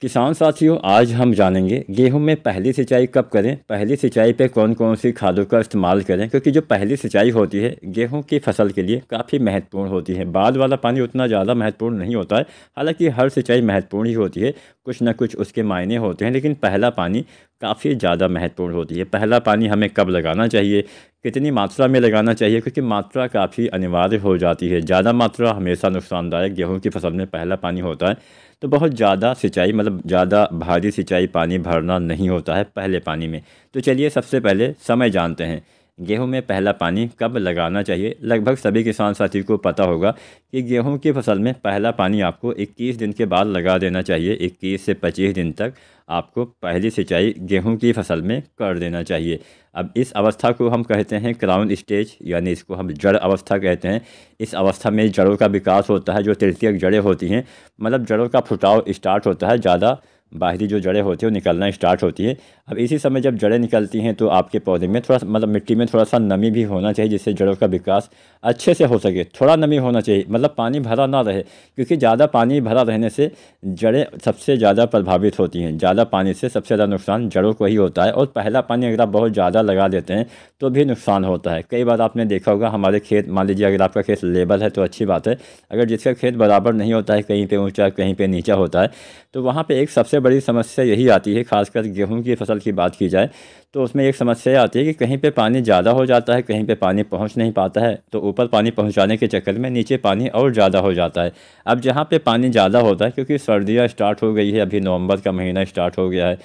किसान साथियों आज हम जानेंगे गेहूं में पहली सिंचाई कब करें पहली सिंचाई पे कौन कौन सी खादों का इस्तेमाल करें क्योंकि जो पहली सिंचाई होती है गेहूं की फसल के लिए काफ़ी महत्वपूर्ण होती है बाद वाला पानी उतना ज़्यादा महत्वपूर्ण नहीं होता है हालांकि हर सिंचाई महत्वपूर्ण ही होती है कुछ ना कुछ उसके मायने होते हैं लेकिन पहला पानी काफ़ी ज़्यादा महत्वपूर्ण होती है पहला पानी हमें कब लगाना चाहिए कितनी मात्रा में लगाना चाहिए क्योंकि मात्रा काफ़ी अनिवार्य हो जाती है ज़्यादा मात्रा हमेशा नुकसानदायक गेहूँ की फसल में पहला पानी होता है तो बहुत ज़्यादा सिंचाई मतलब ज़्यादा भारी सिंचाई पानी भरना नहीं होता है पहले पानी में तो चलिए सबसे पहले समय जानते हैं गेहूं में पहला पानी कब लगाना चाहिए लगभग सभी किसान साथी को पता होगा कि गेहूं की फसल में पहला पानी आपको 21 दिन के बाद लगा देना चाहिए 21 से 25 दिन तक आपको पहली सिंचाई गेहूं की फसल में कर देना चाहिए अब इस अवस्था को हम कहते हैं क्राउन स्टेज यानी इसको हम जड़ अवस्था कहते हैं इस अवस्था में जड़ों का विकास होता है जो तृतीय जड़ें होती हैं मतलब जड़ों का फुटाव स्टार्ट होता है ज़्यादा बाहरी जो जड़ें होती है वो निकलना स्टार्ट होती है अब इसी समय जब जड़ें निकलती हैं तो आपके पौधे में थोड़ा मतलब मिट्टी में थोड़ा सा नमी भी होना चाहिए जिससे जड़ों का विकास अच्छे से हो सके थोड़ा नमी होना चाहिए मतलब पानी भरा ना रहे क्योंकि ज़्यादा पानी भरा रहने से जड़ें सबसे ज़्यादा प्रभावित होती हैं ज़्यादा पानी से सबसे ज़्यादा नुकसान जड़ों को ही होता है और पहला पानी अगर आप बहुत ज़्यादा लगा देते हैं तो भी नुकसान होता है कई बार आपने देखा होगा हमारे खेत मान लीजिए अगर आपका खेत लेबल है तो अच्छी बात है अगर जिसका खेत बराबर नहीं होता है कहीं पर ऊँचा कहीं पर नीचा होता है तो वहाँ पर एक सबसे सबसे बड़ी समस्या यही आती है खासकर गेहूं की फसल की बात की जाए तो उसमें एक समस्या आती है कि कहीं पे पानी ज़्यादा हो जाता है कहीं पे पानी पहुंच नहीं पाता है तो ऊपर पानी पहुंचाने के चक्कर में नीचे पानी और ज़्यादा हो जाता है अब जहाँ पे पानी ज़्यादा होता है क्योंकि सर्दियाँ स्टार्ट हो गई है अभी नवंबर का महीना स्टार्ट हो गया है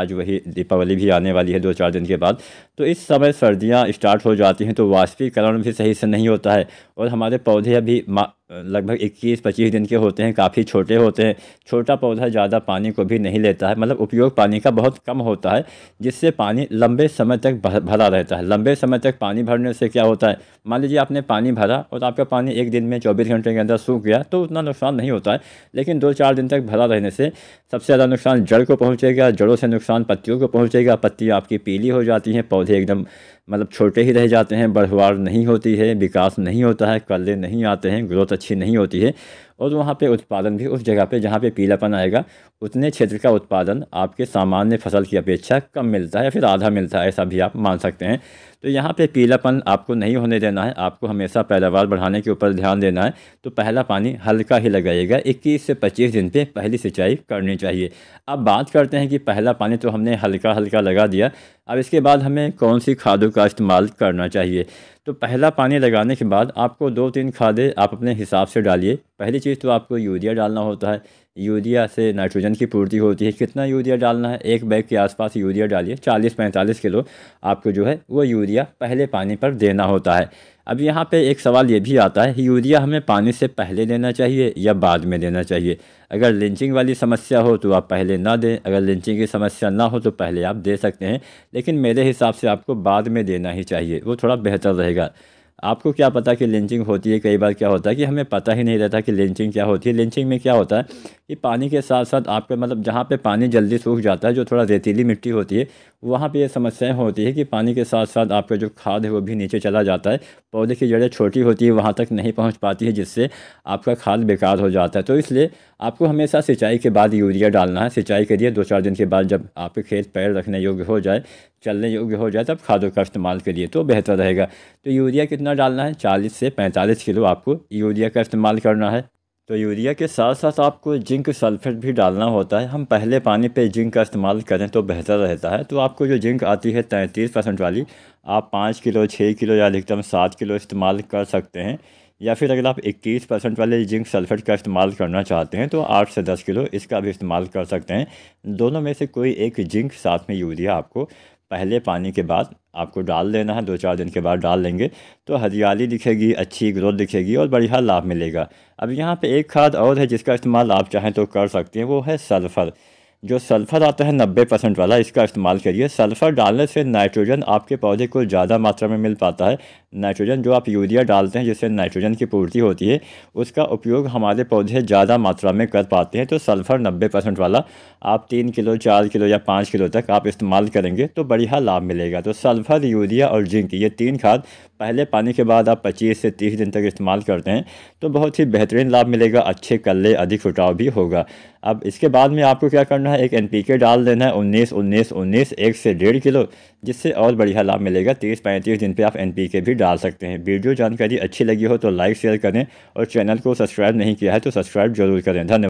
आज वही दीपावली भी आने वाली है दो चार दिन के बाद तो इस समय सर्दियाँ स्टार्ट हो जाती हैं तो वाष्पीकरण भी सही से नहीं होता है और हमारे पौधे अभी लगभग 21-25 दिन के होते हैं काफ़ी छोटे होते हैं छोटा पौधा ज़्यादा पानी को भी नहीं लेता है मतलब उपयोग पानी का बहुत कम होता है जिससे पानी लंबे समय तक भरा रहता है लंबे समय तक पानी भरने से क्या होता है मान लीजिए आपने पानी भरा और आपका पानी एक दिन में चौबीस घंटे के अंदर सूख गया तो उतना नुकसान नहीं होता है लेकिन दो चार दिन तक भरा रहने से सबसे ज़्यादा नुकसान जड़ को पहुँचेगा जड़ों से नुकसान पत्तियों को पहुँचेगा पत्तियाँ आपकी पीली हो जाती हैं पौधे थे एकदम मतलब छोटे ही रह जाते हैं बढ़वार नहीं होती है विकास नहीं होता है कल्ले नहीं आते हैं ग्रोथ अच्छी नहीं होती है और वहाँ पे उत्पादन भी उस जगह पे जहाँ पे पीलापन आएगा उतने क्षेत्र का उत्पादन आपके सामान्य फसल की अपेक्षा कम मिलता है या फिर आधा मिलता है ऐसा भी आप मान सकते हैं तो यहाँ पे पीलापन आपको नहीं होने देना है आपको हमेशा पैदावार बढ़ाने के ऊपर ध्यान देना है तो पहला पानी हल्का ही लगाइएगा इक्कीस से पच्चीस दिन पर पहली सिंचाई करनी चाहिए अब बात करते हैं कि पहला पानी तो हमने हल्का हल्का लगा दिया अब इसके बाद हमें कौन सी खादों का इस्तेमाल करना चाहिए तो पहला पानी लगाने के बाद आपको दो तीन खादें आप अपने हिसाब से डालिए पहली चीज़ तो आपको यूरिया डालना होता है यूरिया से नाइट्रोजन की पूर्ति होती है कितना यूरिया डालना है एक बैग के आसपास यूरिया डालिए 40-45 किलो आपको जो है वो यूरिया पहले पानी पर देना होता है अब यहाँ पे एक सवाल ये भी आता है यूरिया हमें पानी से पहले देना चाहिए या बाद में देना चाहिए अगर लिंचिंग वाली समस्या हो तो आप पहले ना दें अगर लिंचिंग की समस्या ना हो तो पहले आप दे सकते हैं लेकिन मेरे हिसाब से आपको बाद में देना ही चाहिए वो थोड़ा बेहतर रहेगा रहेगा आपको क्या पता कि लिंचिंग होती है कई बार क्या होता है कि हमें पता ही नहीं रहता कि लिंचिंग क्या होती है लिंचिंग में क्या होता है कि पानी के साथ साथ आपके मतलब जहाँ पे पानी जल्दी सूख जाता है जो थोड़ा रेतीली मिट्टी होती है वहाँ पे ये समस्याएं होती है कि पानी के साथ साथ आपका जो खाद है वो भी नीचे चला जाता है पौधे की जड़ें छोटी होती है वहाँ तक नहीं पहुँच पाती है जिससे आपका खाद बेकार हो जाता है तो इसलिए आपको हमेशा सिंचाई के बाद यूरिया डालना है सिंचाई के लिए दो चार दिन के बाद जब आपके खेत पैर रखने योग्य हो जाए चलने योग्य हो जाए तब खादों का इस्तेमाल के लिए तो बेहतर रहेगा तो यूरिया कितना डालना है चालीस से पैंतालीस किलो आपको यूरिया का इस्तेमाल करना है तो यूरिया के साथ साथ आपको जिंक सल्फेट भी डालना होता है हम पहले पानी पे जिंक का इस्तेमाल करें तो बेहतर रहता है तो आपको जो जिंक आती है तैंतीस परसेंट वाली आप पाँच किलो छः किलो या अधिकतम सात किलो इस्तेमाल कर सकते हैं या फिर अगर आप इक्कीस परसेंट वाले जिंक सल्फेट का इस्तेमाल करना चाहते हैं तो आठ से दस किलो इसका भी इस्तेमाल कर सकते हैं दोनों में से कोई एक जिंक साथ में यूरिया आपको पहले पानी के बाद आपको डाल देना है दो चार दिन के बाद डाल लेंगे तो हरियाली दिखेगी अच्छी ग्रोथ दिखेगी और बढ़िया लाभ मिलेगा अब यहाँ पे एक खाद और है जिसका इस्तेमाल आप चाहें तो कर सकते हैं वो है सल्फ़र जो सल्फ़र आता है नब्बे परसेंट वाला इसका इस्तेमाल करिए सल्फ़र डालने से नाइट्रोजन आपके पौधे को ज़्यादा मात्रा में मिल पाता है नाइट्रोजन जो आप यूरिया डालते हैं जिससे नाइट्रोजन की पूर्ति होती है उसका उपयोग हमारे पौधे ज़्यादा मात्रा में कर पाते हैं तो सल्फ़र नब्बे परसेंट वाला आप तीन किलो चार किलो या पाँच किलो तक आप इस्तेमाल करेंगे तो बढ़िया लाभ मिलेगा तो सल्फ़र यूरिया और जिंक ये तीन खाद पहले पानी के बाद आप 25 से 30 दिन तक इस्तेमाल करते हैं तो बहुत ही बेहतरीन लाभ मिलेगा अच्छे कल्ले अधिक उठाव भी होगा अब इसके बाद में आपको क्या करना है एक एन पी के डाल देना है उन्नीस उन्नीस उन्नीस एक से डेढ़ किलो जिससे और बढ़िया लाभ मिलेगा तीस पैंतीस दिन पे आप एन पी के भी डाल सकते हैं वीडियो जानकारी अच्छी लगी हो तो लाइक शेयर करें और चैनल को सब्सक्राइब नहीं किया है तो सब्सक्राइब जरूर करें धन्यवाद